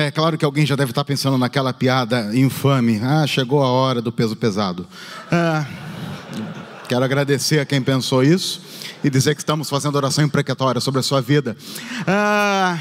É claro que alguém já deve estar pensando naquela piada infame. Ah, chegou a hora do peso pesado. Ah, quero agradecer a quem pensou isso e dizer que estamos fazendo oração imprecatória sobre a sua vida. Ah,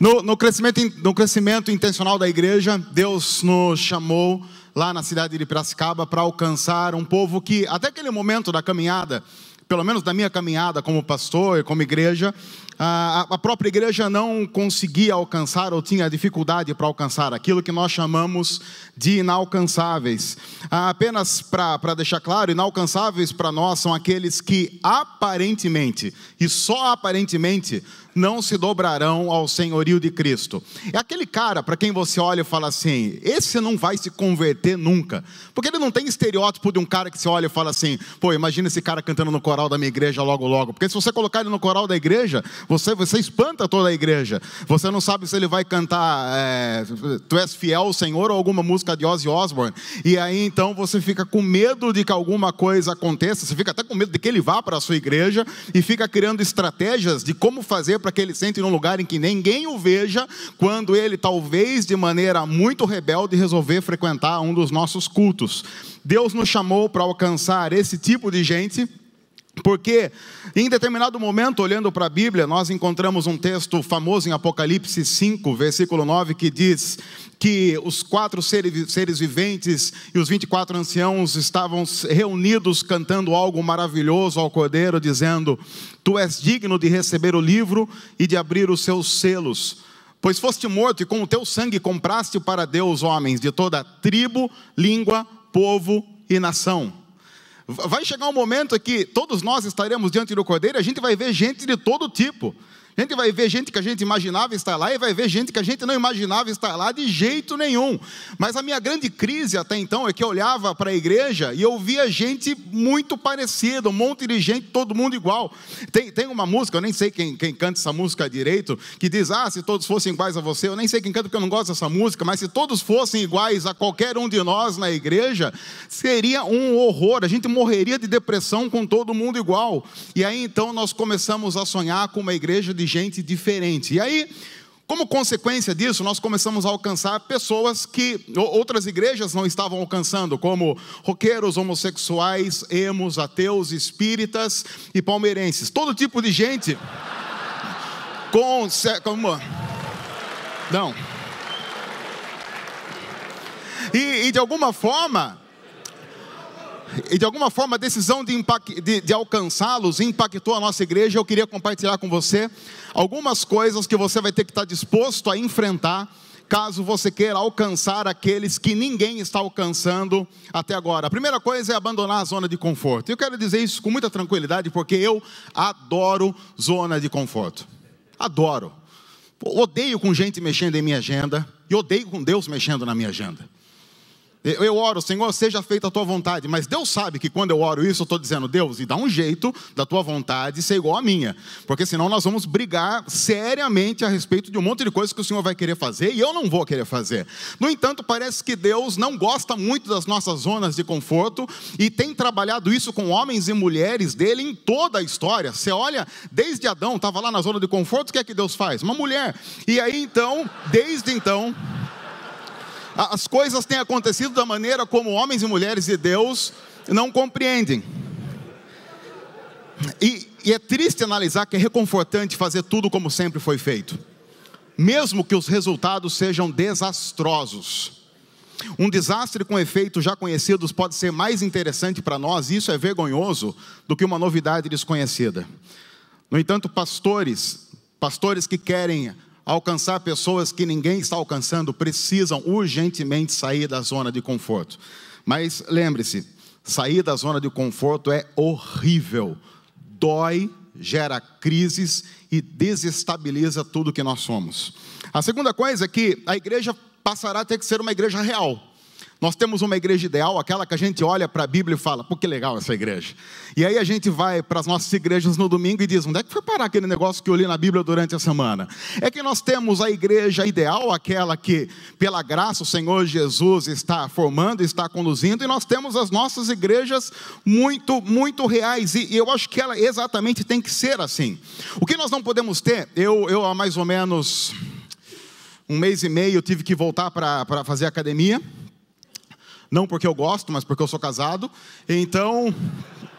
no, no, crescimento, no crescimento intencional da igreja, Deus nos chamou lá na cidade de Piracicaba para alcançar um povo que, até aquele momento da caminhada, pelo menos da minha caminhada como pastor e como igreja, a própria igreja não conseguia alcançar ou tinha dificuldade para alcançar aquilo que nós chamamos de inalcançáveis. Ah, apenas para deixar claro, inalcançáveis para nós são aqueles que aparentemente, e só aparentemente, não se dobrarão ao senhorio de Cristo. É aquele cara para quem você olha e fala assim: esse não vai se converter nunca. Porque ele não tem estereótipo de um cara que se olha e fala assim: pô, imagina esse cara cantando no coral da minha igreja logo logo. Porque se você colocar ele no coral da igreja, você, você espanta toda a igreja. Você não sabe se ele vai cantar é, Tu és fiel ao Senhor ou alguma música de Ozzy Osbourne. E aí então você fica com medo de que alguma coisa aconteça, você fica até com medo de que ele vá para a sua igreja e fica criando estratégias de como fazer para que ele sente num um lugar em que ninguém o veja, quando ele, talvez de maneira muito rebelde, resolver frequentar um dos nossos cultos. Deus nos chamou para alcançar esse tipo de gente porque em determinado momento, olhando para a Bíblia, nós encontramos um texto famoso em Apocalipse 5, versículo 9, que diz que os quatro seres viventes e os 24 anciãos estavam reunidos cantando algo maravilhoso ao Cordeiro, dizendo: Tu és digno de receber o livro e de abrir os seus selos. Pois foste morto e com o teu sangue compraste para Deus homens de toda tribo, língua, povo e nação. Vai chegar um momento que todos nós estaremos diante do Cordeiro e a gente vai ver gente de todo tipo. A gente vai ver gente que a gente imaginava estar lá e vai ver gente que a gente não imaginava estar lá de jeito nenhum. Mas a minha grande crise até então é que eu olhava para a igreja e eu via gente muito parecida, um monte de gente, todo mundo igual. Tem, tem uma música, eu nem sei quem, quem canta essa música direito, que diz: Ah, se todos fossem iguais a você, eu nem sei quem canta porque eu não gosto dessa música, mas se todos fossem iguais a qualquer um de nós na igreja, seria um horror, a gente morreria de depressão com todo mundo igual. E aí então nós começamos a sonhar com uma igreja de de gente diferente. E aí, como consequência disso, nós começamos a alcançar pessoas que outras igrejas não estavam alcançando, como roqueiros, homossexuais, emos, ateus, espíritas e palmeirenses. Todo tipo de gente. com. Como? Não. E, e de alguma forma, e de alguma forma a decisão de, de, de alcançá-los impactou a nossa igreja. Eu queria compartilhar com você algumas coisas que você vai ter que estar tá disposto a enfrentar caso você queira alcançar aqueles que ninguém está alcançando até agora. A primeira coisa é abandonar a zona de conforto. Eu quero dizer isso com muita tranquilidade, porque eu adoro zona de conforto. Adoro. Odeio com gente mexendo em minha agenda e odeio com Deus mexendo na minha agenda. Eu oro, Senhor, seja feita a tua vontade. Mas Deus sabe que quando eu oro isso, eu estou dizendo, Deus, e dá um jeito da tua vontade ser igual à minha. Porque senão nós vamos brigar seriamente a respeito de um monte de coisas que o Senhor vai querer fazer e eu não vou querer fazer. No entanto, parece que Deus não gosta muito das nossas zonas de conforto e tem trabalhado isso com homens e mulheres dele em toda a história. Você olha, desde Adão, estava lá na zona de conforto, o que é que Deus faz? Uma mulher. E aí então, desde então. As coisas têm acontecido da maneira como homens e mulheres de Deus não compreendem. E, e é triste analisar que é reconfortante fazer tudo como sempre foi feito, mesmo que os resultados sejam desastrosos. Um desastre com efeitos já conhecidos pode ser mais interessante para nós, e isso é vergonhoso, do que uma novidade desconhecida. No entanto, pastores, pastores que querem alcançar pessoas que ninguém está alcançando precisam urgentemente sair da zona de conforto. Mas lembre-se, sair da zona de conforto é horrível, dói, gera crises e desestabiliza tudo que nós somos. A segunda coisa é que a igreja passará a ter que ser uma igreja real. Nós temos uma igreja ideal, aquela que a gente olha para a Bíblia e fala, pô, que legal essa igreja. E aí a gente vai para as nossas igrejas no domingo e diz, onde é que foi parar aquele negócio que eu li na Bíblia durante a semana? É que nós temos a igreja ideal, aquela que, pela graça, o Senhor Jesus está formando, está conduzindo, e nós temos as nossas igrejas muito, muito reais. E eu acho que ela exatamente tem que ser assim. O que nós não podemos ter, eu, eu há mais ou menos um mês e meio eu tive que voltar para fazer academia não porque eu gosto, mas porque eu sou casado. Então,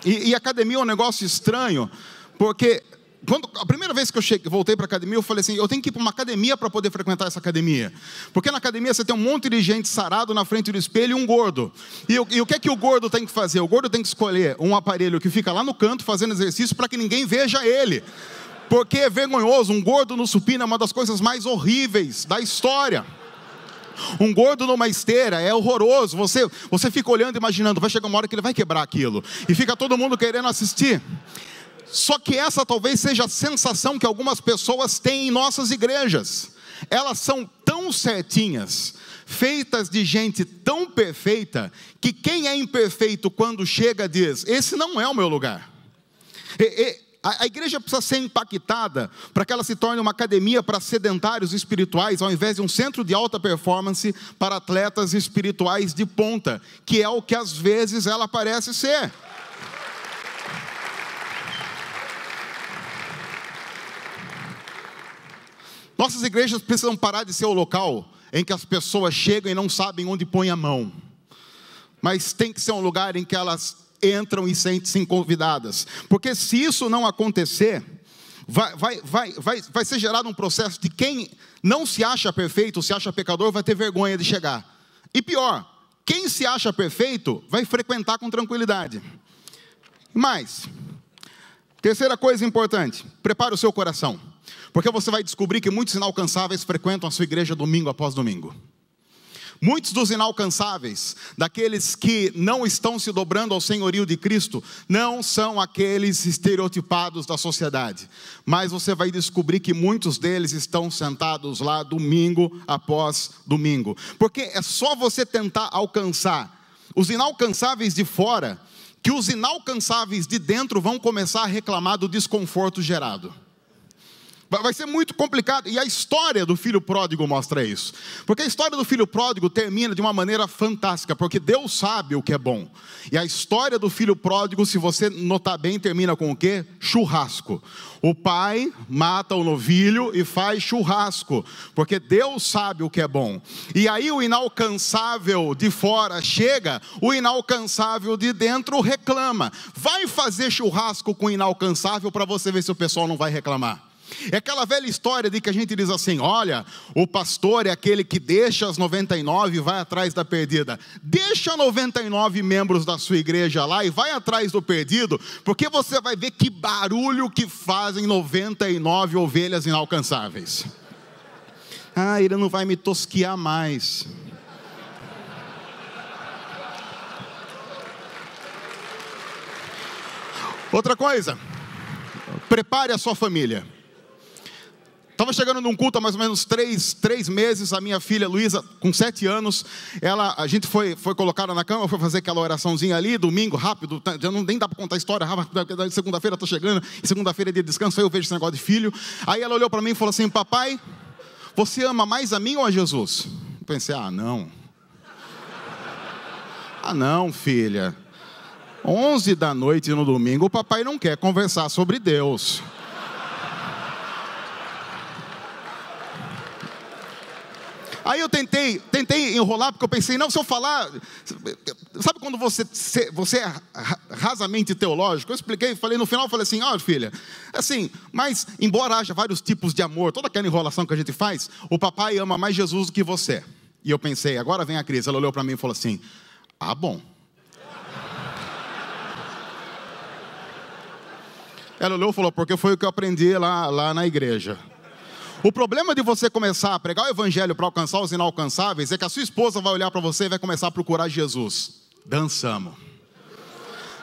e, e academia é um negócio estranho, porque quando a primeira vez que eu cheguei, voltei para a academia, eu falei assim: eu tenho que ir para uma academia para poder frequentar essa academia. Porque na academia você tem um monte de gente sarado na frente do espelho e um gordo. E, e o que é que o gordo tem que fazer? O gordo tem que escolher um aparelho que fica lá no canto fazendo exercício para que ninguém veja ele. Porque é vergonhoso, um gordo no supino é uma das coisas mais horríveis da história. Um gordo numa esteira é horroroso. Você, você fica olhando, imaginando, vai chegar uma hora que ele vai quebrar aquilo. E fica todo mundo querendo assistir. Só que essa talvez seja a sensação que algumas pessoas têm em nossas igrejas. Elas são tão certinhas, feitas de gente tão perfeita, que quem é imperfeito quando chega diz: Esse não é o meu lugar. A, a igreja precisa ser impactada para que ela se torne uma academia para sedentários espirituais, ao invés de um centro de alta performance para atletas espirituais de ponta, que é o que às vezes ela parece ser. Nossas igrejas precisam parar de ser o local em que as pessoas chegam e não sabem onde põem a mão. Mas tem que ser um lugar em que elas entram e sentem-se convidadas. Porque se isso não acontecer, vai, vai, vai, vai, vai ser gerado um processo de quem não se acha perfeito, se acha pecador, vai ter vergonha de chegar. E pior, quem se acha perfeito vai frequentar com tranquilidade. Mas, terceira coisa importante, prepare o seu coração. Porque você vai descobrir que muitos inalcançáveis frequentam a sua igreja domingo após domingo. Muitos dos inalcançáveis, daqueles que não estão se dobrando ao senhorio de Cristo, não são aqueles estereotipados da sociedade. Mas você vai descobrir que muitos deles estão sentados lá domingo após domingo. Porque é só você tentar alcançar os inalcançáveis de fora que os inalcançáveis de dentro vão começar a reclamar do desconforto gerado. Vai ser muito complicado. E a história do filho pródigo mostra isso. Porque a história do filho pródigo termina de uma maneira fantástica, porque Deus sabe o que é bom. E a história do filho pródigo, se você notar bem, termina com o quê? Churrasco. O pai mata o novilho e faz churrasco, porque Deus sabe o que é bom. E aí o inalcançável de fora chega, o inalcançável de dentro reclama. Vai fazer churrasco com o inalcançável para você ver se o pessoal não vai reclamar. É aquela velha história de que a gente diz assim: olha, o pastor é aquele que deixa as 99 e vai atrás da perdida. Deixa 99 membros da sua igreja lá e vai atrás do perdido, porque você vai ver que barulho que fazem 99 ovelhas inalcançáveis. Ah, ele não vai me tosquear mais. Outra coisa, prepare a sua família. Estava chegando num culto há mais ou menos três, três meses, a minha filha Luísa, com sete anos, ela, a gente foi, foi colocada na cama, foi fazer aquela oraçãozinha ali, domingo, rápido, tá, já não, nem dá para contar a história, segunda-feira estou chegando, segunda-feira é dia de descanso, aí eu vejo esse negócio de filho. Aí ela olhou para mim e falou assim, papai, você ama mais a mim ou a Jesus? Eu pensei, ah não. ah não, filha. Onze da noite no domingo, o papai não quer conversar sobre Deus. Aí eu tentei, tentei enrolar, porque eu pensei, não, se eu falar. Sabe quando você, você é rasamente teológico? Eu expliquei, falei no final, falei assim: olha, filha, assim, mas embora haja vários tipos de amor, toda aquela enrolação que a gente faz, o papai ama mais Jesus do que você. E eu pensei, agora vem a crise. Ela olhou para mim e falou assim: ah, bom. Ela olhou e falou, porque foi o que eu aprendi lá, lá na igreja. O problema de você começar a pregar o evangelho para alcançar os inalcançáveis é que a sua esposa vai olhar para você e vai começar a procurar Jesus. Dançamos.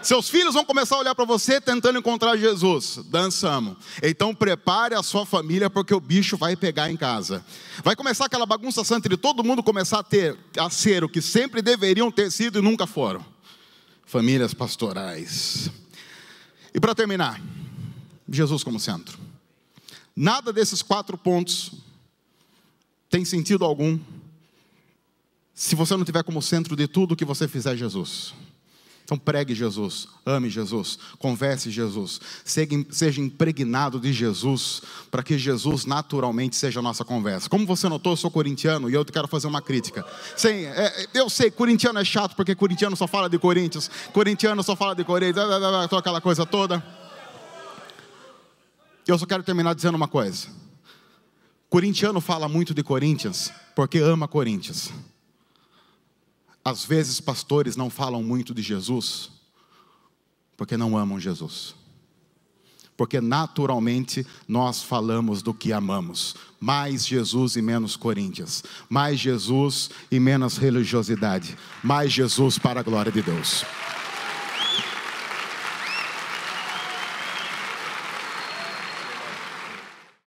Seus filhos vão começar a olhar para você tentando encontrar Jesus. Dançamos. Então prepare a sua família porque o bicho vai pegar em casa. Vai começar aquela bagunça santa de todo mundo começar a ter a ser o que sempre deveriam ter sido e nunca foram. Famílias pastorais. E para terminar, Jesus como centro. Nada desses quatro pontos tem sentido algum se você não tiver como centro de tudo o que você fizer Jesus. Então pregue Jesus, ame Jesus, converse Jesus, seja impregnado de Jesus, para que Jesus naturalmente seja a nossa conversa. Como você notou, eu sou corintiano e eu quero fazer uma crítica. Sim, é, eu sei, corintiano é chato porque corintiano só fala de Coríntios, corintiano só fala de Coríntios, aquela coisa toda. Eu só quero terminar dizendo uma coisa. Corintiano fala muito de Corinthians porque ama Corinthians. Às vezes pastores não falam muito de Jesus porque não amam Jesus. Porque naturalmente nós falamos do que amamos. Mais Jesus e menos Coríntias. Mais Jesus e menos religiosidade. Mais Jesus para a glória de Deus.